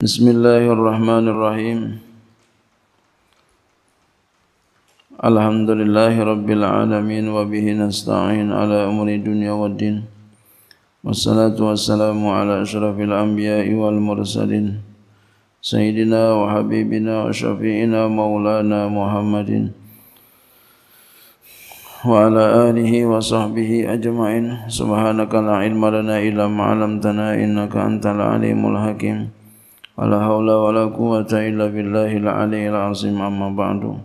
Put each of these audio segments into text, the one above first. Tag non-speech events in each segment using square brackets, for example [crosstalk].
بسم الله الرحمن الرحيم الحمد لله رب العالمين وبه نستعين على أمر الدنيا والدين والصلاة والسلام على أشرف الأنبياء والمرسلين سيدنا وحبيبنا وشفيعنا مولانا محمد وعلى آله وصحبه أجمعين سبحانك لا علم لنا إلا ما علمتنا إنك أنت العليم الحكيم Wala hawla la quwata illa billahil aliyyil azim amma ba'du.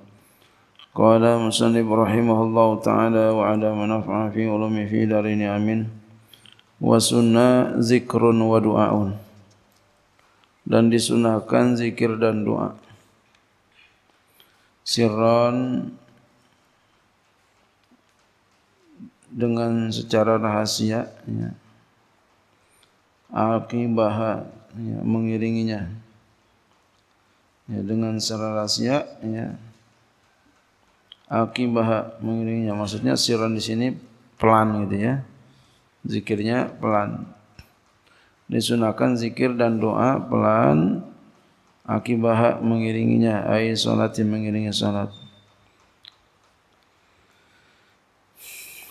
Qala musannif rahimahullahu ta'ala wa ala manafa'a fi ulumi fi darin amin. Wa sunna zikrun wa du'aun. Dan disunahkan zikir dan doa. Sirran dengan secara rahasia ya. Akibaha ya, mengiringinya ya, dengan secara rahasia ya akibah mengiringinya maksudnya siran di sini pelan gitu ya zikirnya pelan disunahkan zikir dan doa pelan akibah mengiringinya ai salat mengiringi salat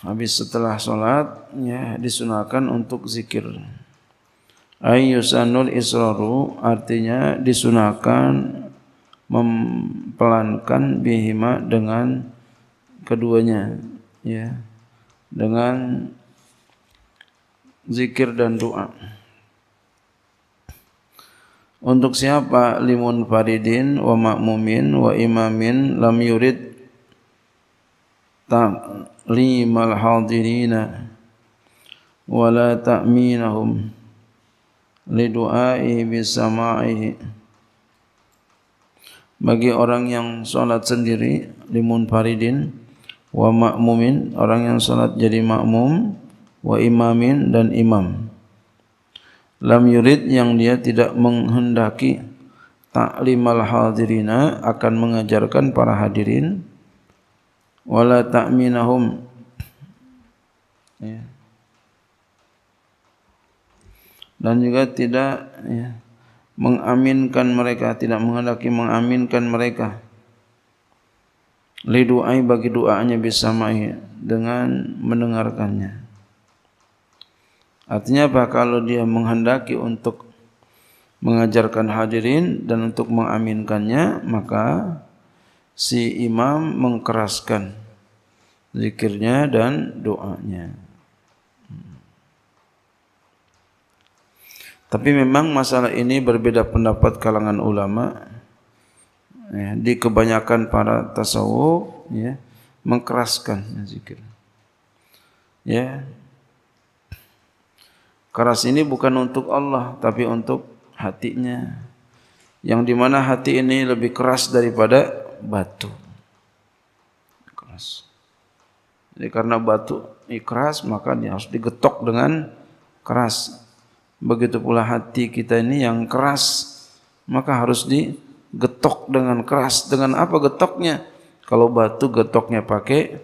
habis setelah salat ya disunahkan untuk zikir Ayyusanul israru artinya disunahkan mempelankan bihima dengan keduanya ya dengan zikir dan doa untuk siapa limun faridin wa makmumin wa imamin lam yurid tak limal hadirina wala ta'minahum ta lidu'ai bisama'ihi bagi orang yang sholat sendiri limun faridin wa makmumin orang yang sholat jadi makmum wa imamin dan imam lam yurid yang dia tidak menghendaki taklim al hadirina akan mengajarkan para hadirin wala ta'minahum ya yeah. dan juga tidak ya, mengaminkan mereka, tidak menghendaki mengaminkan mereka. Lidu'ai bagi doanya bisa mai dengan mendengarkannya. Artinya apa? Kalau dia menghendaki untuk mengajarkan hadirin dan untuk mengaminkannya, maka si imam mengkeraskan zikirnya dan doanya. Tapi memang masalah ini berbeda pendapat kalangan ulama. Ya, di kebanyakan para tasawuf ya, mengkeraskan zikir. Ya. Keras ini bukan untuk Allah tapi untuk hatinya. Yang di mana hati ini lebih keras daripada batu. Keras. Jadi karena batu ini keras maka dia harus digetok dengan keras begitu pula hati kita ini yang keras maka harus digetok dengan keras dengan apa getoknya kalau batu getoknya pakai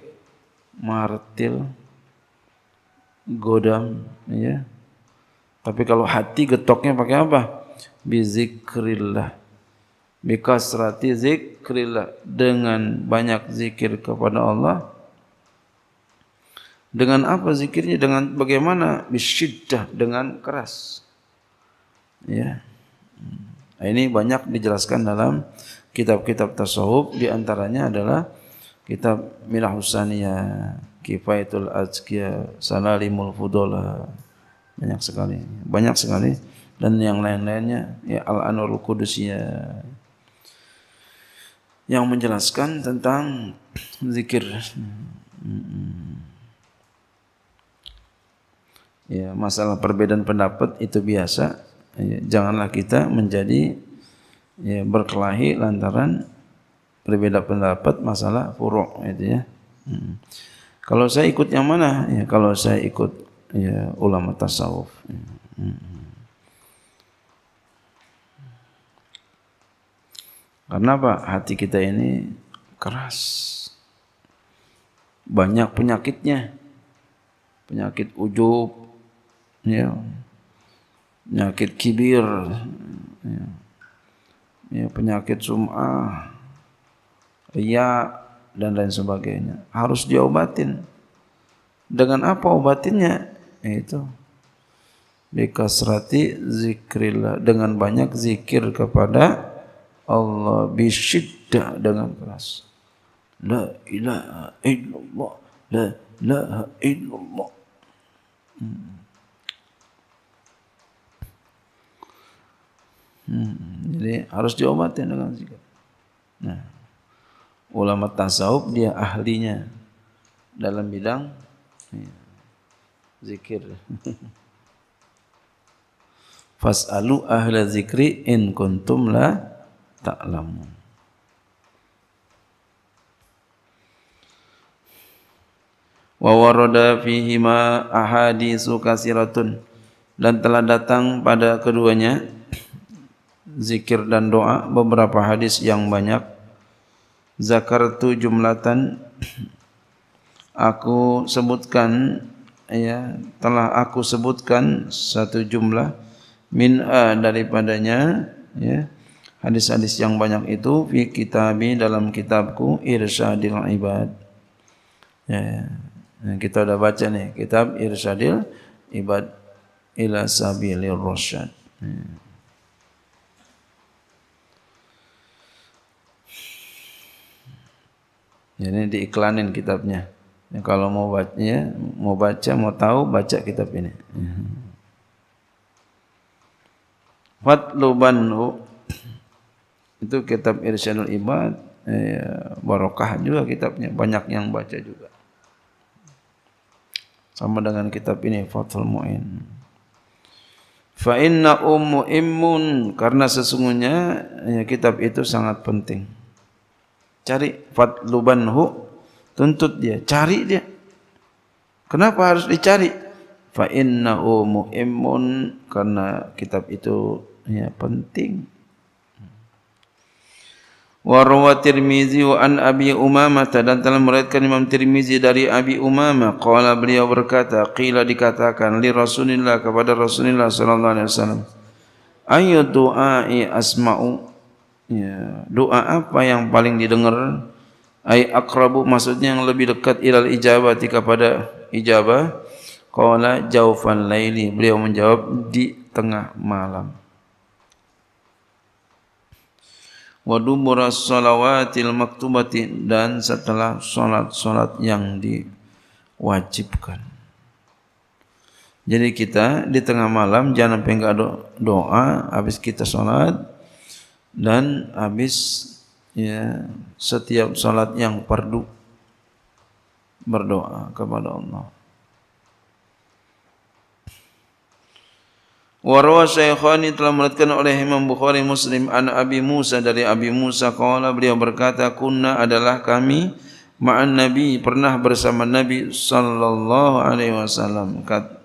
martil godam ya tapi kalau hati getoknya pakai apa bizikrillah bikasrati zikrillah dengan banyak zikir kepada Allah Dengan apa zikirnya? Dengan bagaimana? Bishiddah dengan keras. Ya. Nah, ini banyak dijelaskan dalam kitab-kitab tasawuf. Di antaranya adalah kitab Milah Husaniyah, Kifayatul Azkiya, Salalimul Fudola. Banyak sekali. Banyak sekali. Dan yang lain-lainnya, ya Al-Anurul Kudusiyah. Yang menjelaskan tentang zikir. Hmm ya, masalah perbedaan pendapat itu biasa. Ya, janganlah kita menjadi ya, berkelahi lantaran perbedaan pendapat masalah furuk. itu ya. Hmm. Kalau saya ikut yang mana? Ya, kalau saya ikut ya, ulama tasawuf. Hmm. Karena apa? Hati kita ini keras. Banyak penyakitnya. Penyakit ujub, ya penyakit kibir ya, ya penyakit sumah ya dan lain sebagainya harus diobatin dengan apa obatinnya itu bikasrati zikrillah dengan banyak zikir kepada Allah bisyidda dengan keras la ilaha illallah la ilaha illallah hmm. Hmm, jadi harus diobatin dengan zikir. Nah, ulama tasawuf dia ahlinya dalam bidang ya, zikir. [laughs] Fasalu ahla zikri in kuntum la ta'lamu. Wa warada fihima ahadisu kasiratun. Dan telah datang pada keduanya, zikir dan doa beberapa hadis yang banyak zakartu jumlatan aku sebutkan ya telah aku sebutkan satu jumlah min a daripadanya ya hadis-hadis yang banyak itu fi kitabi dalam kitabku irsyadil ibad ya, ya. kita sudah baca nih kitab irsyadil ibad ila sabilir rasyad ya. Ini diiklanin kitabnya. Ya, kalau mau baca, ya, mau baca, mau tahu, baca kitab ini. [laughs] Fatlubanu itu kitab Irsyadul Ibad ya, barokah juga kitabnya banyak yang baca juga sama dengan kitab ini Fathul Mu'in fa inna ummu immun karena sesungguhnya ya, kitab itu sangat penting cari fatlubanhu tuntut dia cari dia kenapa harus dicari fa inna innahu imun karena kitab itu ya penting wa rawat tirmizi wa an abi umamah dan telah meredakan imam tirmizi dari abi umamah Kala beliau berkata kila dikatakan li rasulillah kepada rasulillah sallallahu alaihi wasallam doa i asma'u Ya, doa apa yang paling didengar? Ai akrabu maksudnya yang lebih dekat ilal ijabah tika pada ijabah. Qala jawfan laili. Beliau menjawab di tengah malam. Wa dumura salawatil maktubati dan setelah salat-salat yang diwajibkan. Jadi kita di tengah malam jangan pengen doa habis kita salat dan habis ya setiap salat yang perlu berdoa kepada Allah. Warwa Syekhani telah meratkan oleh Imam Bukhari Muslim an Abi Musa dari Abi Musa qala beliau berkata kunna adalah kami ma'an nabi pernah bersama nabi sallallahu alaihi wasallam kata,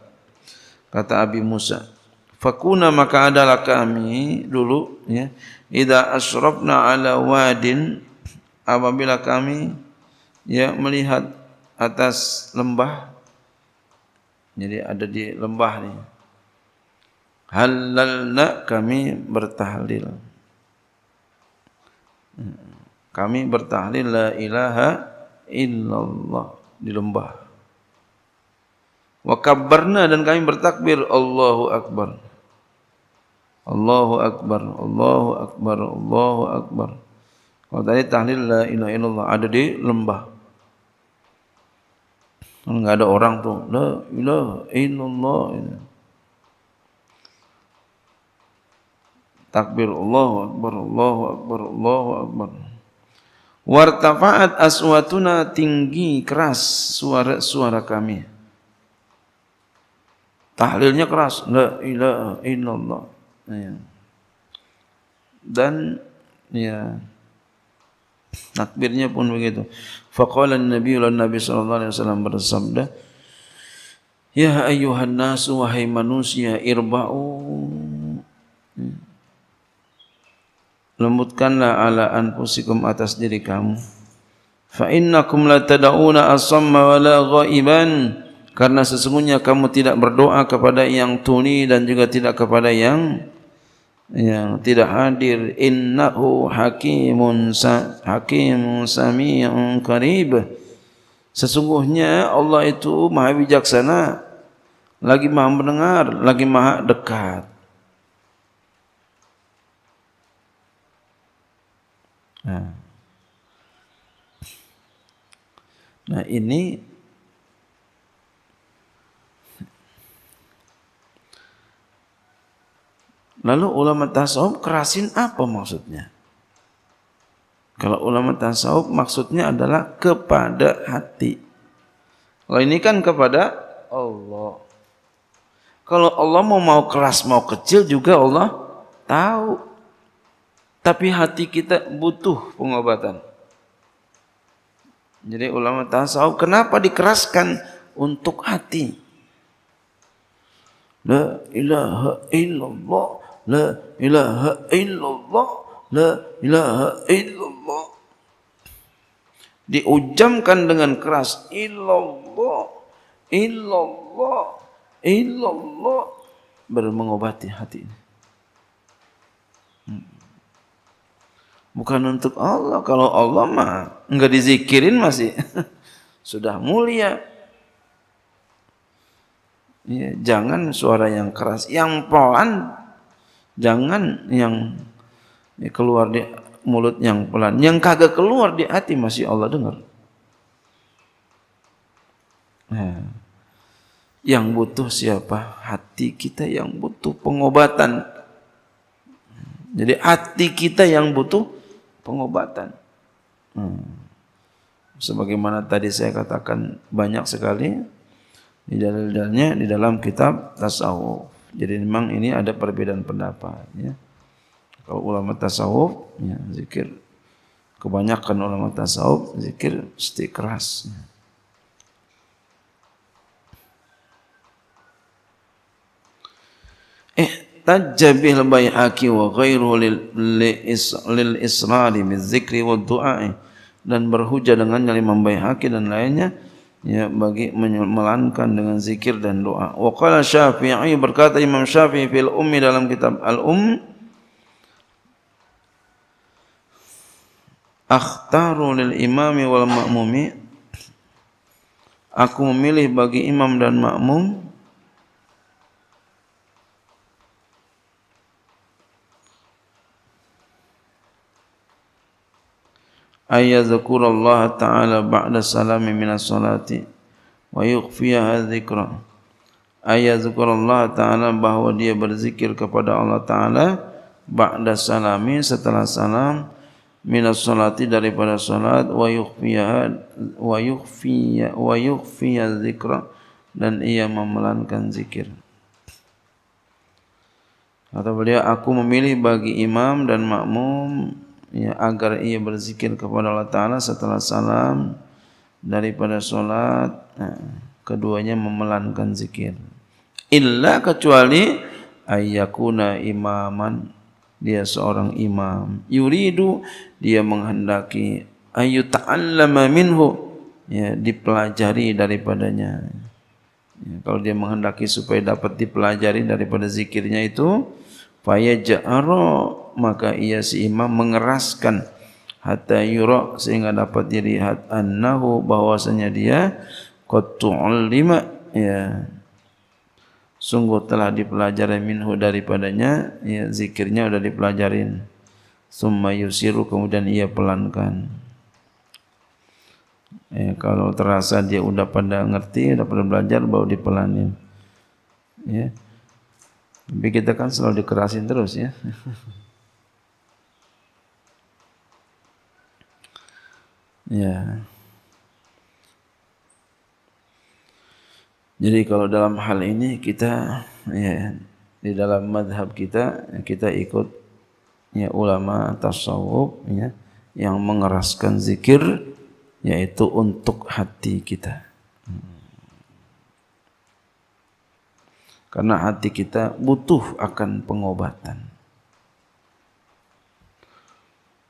kata Abi Musa fakuna maka adalah kami dulu ya Idza asrabna ala wadin apabila kami ya melihat atas lembah jadi ada di lembah ni halal nak kami bertahlil kami bertahlil la ilaha illallah di lembah wa kabarna dan kami bertakbir Allahu akbar Allahu Akbar, Allahu Akbar, Allahu Akbar. Kalau tadi tahlil la ilaha illallah ada di lembah. Enggak ada orang tu la ilaha illallah. Takbir Allahu Akbar, Allahu Akbar, Allahu Akbar. Wartafaat aswatuna tinggi keras suara-suara kami. Tahlilnya keras. La ilaha illallah. Ya. Dan ya. Takbirnya pun begitu. Faqala an nabi sallallahu alaihi wasallam bersabda, "Ya ayyuhan nasu wahai manusia, irba'u." Lembutkanlah ala anfusikum atas diri kamu. Fa innakum la tad'una asamma wa la ghaiban karena sesungguhnya kamu tidak berdoa kepada yang tuni dan juga tidak kepada yang yang tidak hadir innahu hakimun sa hakimun samiun qarib sesungguhnya Allah itu maha bijaksana lagi maha mendengar lagi maha dekat nah, ha. nah ini Lalu ulama tasawuf kerasin apa maksudnya? Kalau ulama tasawuf maksudnya adalah kepada hati. Kalau ini kan kepada Allah. Kalau Allah mau mau keras mau kecil juga Allah tahu. Tapi hati kita butuh pengobatan. Jadi ulama tasawuf kenapa dikeraskan untuk hati? La ilaha illallah. La ilaha illallah. La ilaha illallah. Diujamkan dengan keras. Illallah. Illallah. Illallah. Bermengobati hati ini. Hmm. Bukan untuk Allah. Kalau Allah mah enggak dizikirin masih [laughs] sudah mulia. Ya, jangan suara yang keras. Yang pelan Jangan yang keluar di mulut yang pelan. Yang kagak keluar di hati masih Allah dengar. Nah, Yang butuh siapa? Hati kita yang butuh pengobatan. Jadi hati kita yang butuh pengobatan. Hmm. Sebagaimana tadi saya katakan banyak sekali di dalil di dalam kitab tasawuf. Jadi memang ini ada perbedaan pendapat. Ya. Kalau ulama tasawuf, ya, zikir kebanyakan ulama tasawuf zikir stick keras. Ya. Eh, tajabih bayhaki wa ghairu lil is, lil israri min wa du'a dan berhujah dengannya Imam Baihaqi dan lainnya ya bagi menyemelankan dengan zikir dan doa. Wa qala Syafi'i berkata Imam Syafi'i fil Ummi dalam kitab Al Um Akhtaru lil imami wal ma'mumi Aku memilih bagi imam dan makmum ayyadzakurallah ta'ala ba'da salami minas salati wa yukfiyah dzikra ayyadzakurallah ta'ala bahwa dia berzikir kepada Allah ta'ala ba'da salami setelah salam minas salati daripada salat wa yukfiyah wa yukfiyah wa yukfiyah dzikra dan ia memelankan zikir atau beliau aku memilih bagi imam dan makmum ya, agar ia berzikir kepada Allah Ta'ala setelah salam daripada solat nah, ha, keduanya memelankan zikir illa kecuali ayyakuna imaman dia seorang imam yuridu dia menghendaki ayu ta'allama minhu ya dipelajari daripadanya ya, kalau dia menghendaki supaya dapat dipelajari daripada zikirnya itu jaaro maka ia si imam mengeraskan hatta yura sehingga dapat dilihat annahu bahwasanya dia qad lima, ya sungguh telah dipelajari minhu daripadanya ya zikirnya sudah dipelajarin summa yusiru kemudian ia pelankan ya kalau terasa dia sudah pada ngerti sudah pada belajar baru dipelanin ya tapi kita kan selalu dikerasin terus ya [laughs] Yeah. Jadi kalau dalam hal ini kita ya di dalam madhab kita kita ikut ya ulama tasawuf ya yang mengeraskan zikir yaitu untuk hati kita. Karena hati kita butuh akan pengobatan.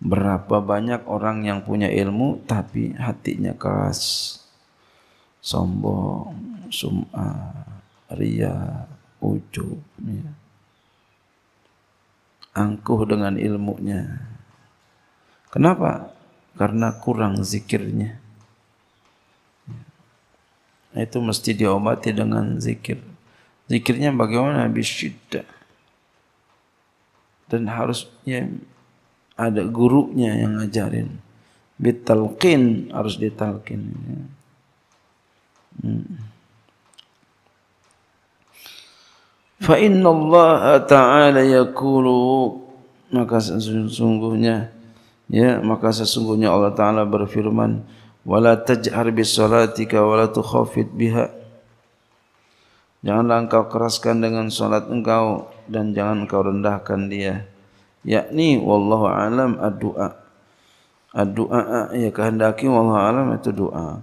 Berapa banyak orang yang punya ilmu tapi hatinya keras, sombong, sum'ah, ria, ujub. Ya. Angkuh dengan ilmunya. Kenapa? Karena kurang zikirnya. Ya. Itu mesti diobati dengan zikir. Zikirnya bagaimana? Bishidda. Dan harusnya ada gurunya yang ngajarin bitalqin harus ditalqin ya. fa inna Allah taala yaqulu maka sesungguhnya ya maka sesungguhnya Allah taala berfirman wala tajhar bi salatika wala tukhafit biha janganlah engkau keraskan dengan salat engkau dan jangan engkau rendahkan dia yakni wallahu alam addu'a addu'a ya kehendaki wallahu alam itu doa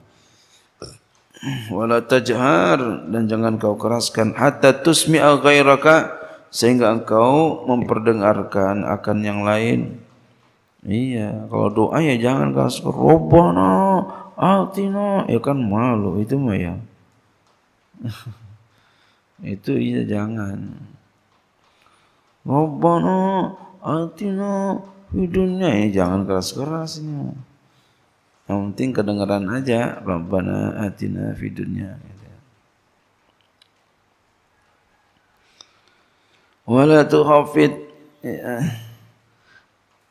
wala tajhar dan jangan kau keraskan hatta tusmi'a ghairaka sehingga engkau memperdengarkan akan yang lain iya kalau doa ya jangan keras robana atina ya kan malu itu mah ya [laughs] itu iya jangan robana artinya hidungnya ya jangan keras-kerasnya. Yang penting kedengaran aja Rabbana eh, atina fidunya. Wala tuhafid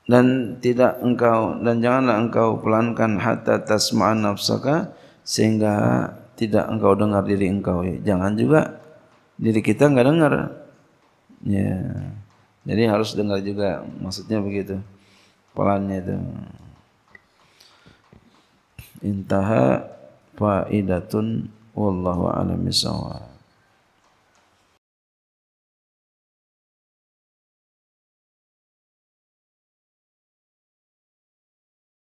dan tidak engkau dan janganlah engkau pelankan hatta tasma'an nafsaka sehingga tidak engkau dengar diri engkau. Eh, jangan juga diri kita enggak dengar. Ya. Yeah. Jadi harus dengar juga maksudnya begitu. Pelannya itu. Intaha faidatun wallahu a'lam bissawab.